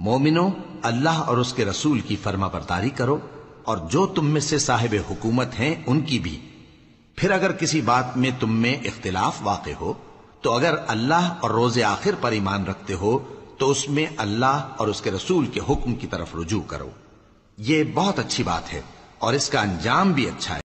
मोमिनो अल्लाह और उसके रसूल की फर्मा बरदारी करो और जो तुम में से साहिब हुकूमत हैं उनकी भी फिर अगर किसी बात में तुम में इख्तिलाफ वाक़ हो तो अगर अल्लाह और रोज आखिर पर ईमान रखते हो तो उसमें अल्लाह और उसके रसूल के हुक्म की तरफ रुजू करो ये बहुत अच्छी बात है और इसका अंजाम भी अच्छा है